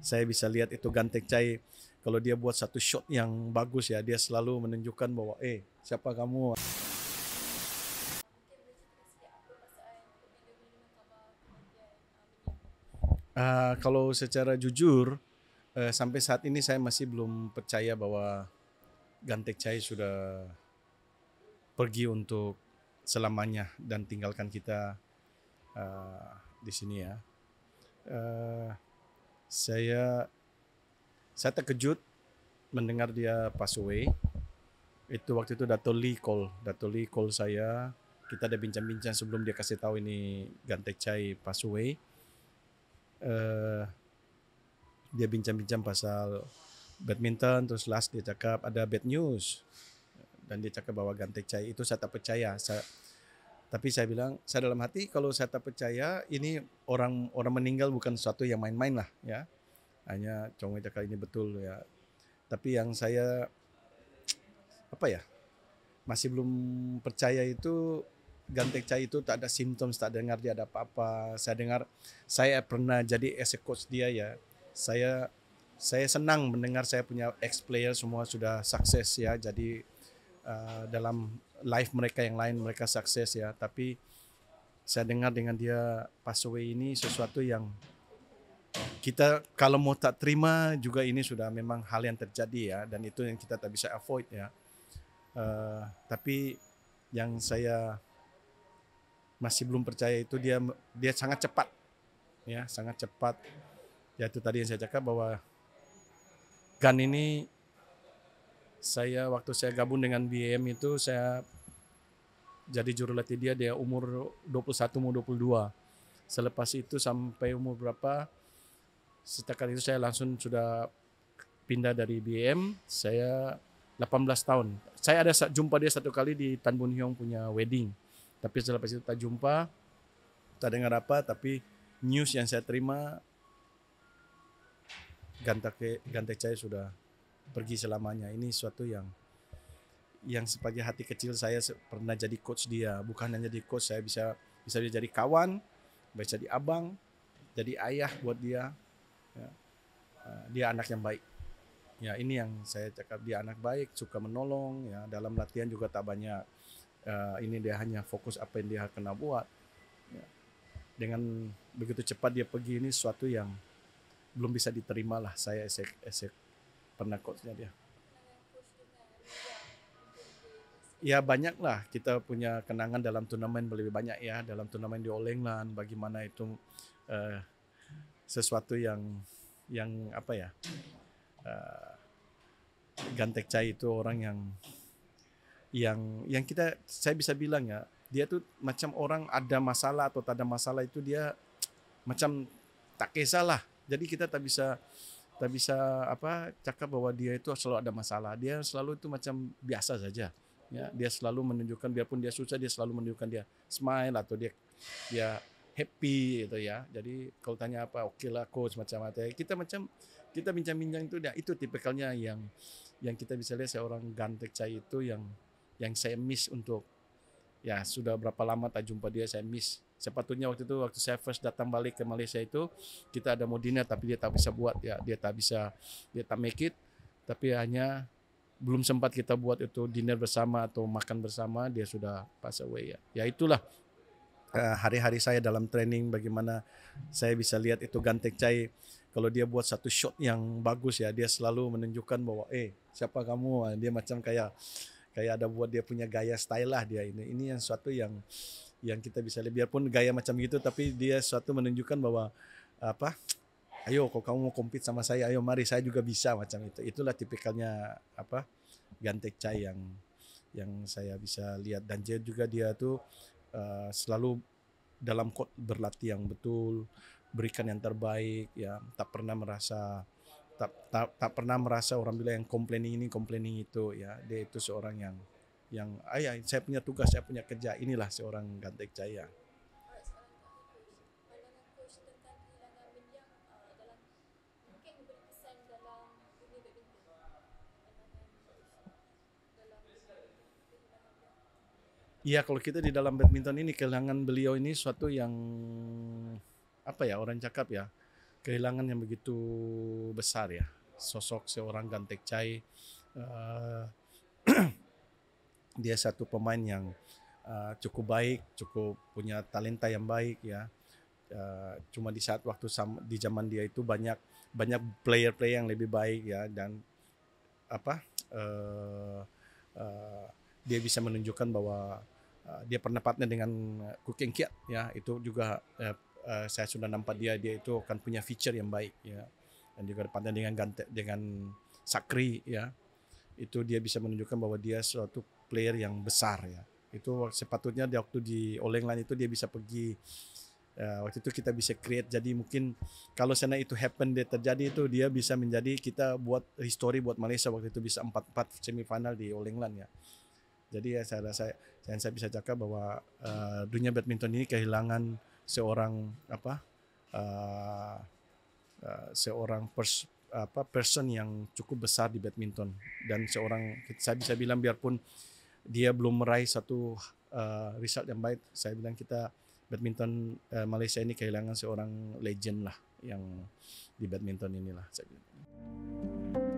saya bisa lihat itu Ganteng Cai kalau dia buat satu shot yang bagus ya dia selalu menunjukkan bahwa eh siapa kamu Uh, kalau secara jujur uh, sampai saat ini saya masih belum percaya bahwa Gantek Cai sudah pergi untuk selamanya dan tinggalkan kita uh, di sini ya. Uh, saya saya terkejut mendengar dia pass away. Itu waktu itu Dato Lee call, Dato Lee call saya. Kita ada bincang-bincang sebelum dia kasih tahu ini Gantek Chai pass away. Uh, dia bincang-bincang pasal badminton terus last dia cakap ada bad news dan dia cakap bahwa Gantek Chai itu saya tak percaya. Saya tapi saya bilang, saya dalam hati kalau saya tak percaya ini orang orang meninggal bukan sesuatu yang main-main lah ya. Hanya Chong Wei cakap ini betul ya. Tapi yang saya apa ya masih belum percaya itu Gantek Cai itu tak ada simptom, tak dengar dia ada apa-apa. Saya dengar, saya pernah jadi as coach dia ya. Saya saya senang mendengar saya punya ex player semua sudah sukses ya jadi Eh, dalam life mereka yang lain mereka sukses ya tapi saya dengar dengan dia pass away ini sesuatu yang kita kalau mau tak terima juga ini sudah memang hal yang terjadi ya dan itu yang kita tak bisa avoid ya uh, tapi yang saya masih belum percaya itu dia dia sangat cepat ya sangat cepat ya itu tadi yang saya cakap bahwa Gan ini saya waktu saya gabung dengan BM itu saya jadi juru latih dia dia umur 21 mau 22. Selepas itu sampai umur berapa? Setakat itu saya langsung sudah pindah dari BM. Saya 18 tahun. Saya ada jumpa dia satu kali di Tan Bun Hyong punya wedding. Tapi selepas itu tak jumpa, tak dengar apa. Tapi news yang saya terima Gantek Gantek saya sudah pergi selamanya. Ini suatu yang yang sebagai hati kecil saya pernah jadi coach dia. Bukan hanya jadi coach, saya bisa bisa jadi kawan, bisa jadi abang, jadi ayah buat dia. Ya. Eh, dia anak yang baik. Ya ini yang saya cakap dia anak baik, suka menolong. Ya dalam latihan juga tak banyak. Uh, ini dia hanya fokus apa yang dia kena buat. Ya. Dengan begitu cepat dia pergi ini suatu yang belum bisa diterima lah saya esek esek pernah coachnya dia? Ya banyak lah kita punya kenangan dalam turnamen lebih banyak ya dalam turnamen di Olenglan bagaimana itu uh, sesuatu yang yang apa ya uh, Gantek Cai itu orang yang yang yang kita saya bisa bilang ya dia tuh macam orang ada masalah atau tak ada masalah itu dia macam tak kisah lah jadi kita tak bisa kita bisa apa cakap bahwa dia itu selalu ada masalah dia selalu itu macam biasa saja ya dia selalu menunjukkan biarpun dia susah dia selalu menunjukkan dia smile atau dia dia happy gitu ya jadi kalau tanya apa oke okay lah coach macam macam ya. kita macam kita bincang-bincang itu ya itu tipikalnya yang yang kita bisa lihat seorang gantek saya itu yang yang saya miss untuk ya sudah berapa lama tak jumpa dia saya miss sepatunya waktu itu waktu saya first datang balik ke Malaysia itu kita ada mau dinner tapi dia tak bisa buat ya dia tak bisa dia tak make it tapi hanya belum sempat kita buat itu dinner bersama atau makan bersama dia sudah pass away ya ya itulah eh, hari-hari saya dalam training bagaimana saya bisa lihat itu Ganteng Cai kalau dia buat satu shot yang bagus ya dia selalu menunjukkan bahwa eh siapa kamu dia macam kayak kayak ada buat dia punya gaya style lah dia ini ini yang suatu yang yang kita bisa lihat biarpun gaya macam gitu tapi dia suatu menunjukkan bahwa apa ayo kok kamu mau compete sama saya ayo mari saya juga bisa macam itu itulah tipikalnya apa Gantek cai yang yang saya bisa lihat dan dia juga dia tuh uh, selalu dalam kot berlatih yang betul berikan yang terbaik ya tak pernah merasa tak tak, tak pernah merasa orang bilang yang complaining ini complaining itu ya dia itu seorang yang yang ayah ya, saya punya tugas saya punya kerja inilah seorang Gantek Jaya. Iya kalau kita di dalam badminton ini kehilangan beliau ini suatu yang apa ya orang cakap ya kehilangan yang begitu besar ya sosok seorang Gantek cai uh, eh, dia satu pemain yang uh, cukup baik, cukup punya talenta yang baik ya. Uh, cuma di saat waktu sama, di zaman dia itu banyak banyak player-player yang lebih baik ya dan apa uh, uh, dia bisa menunjukkan bahwa uh, dia pernah partner dengan Cooking Kiat ya itu juga uh, uh, saya sudah nampak dia dia itu akan punya feature yang baik ya dan juga partner dengan Gante, dengan Sakri ya itu dia bisa menunjukkan bahwa dia suatu player yang besar ya. Itu sepatutnya di waktu di Olenglan itu dia bisa pergi uh, waktu itu kita bisa create jadi mungkin kalau sana itu happen dia terjadi itu dia bisa menjadi kita buat history buat Malaysia waktu itu bisa 4-4 semifinal di All ya. Jadi ya saya rasa saya, saya bisa cakap bahwa uh, dunia badminton ini kehilangan seorang apa uh, uh, seorang pers, apa person yang cukup besar di badminton dan seorang saya bisa bilang biarpun dia belum meraih satu uh, result yang baik. Saya bilang kita badminton uh, Malaysia ini kehilangan seorang legend lah yang di badminton inilah saya bilang.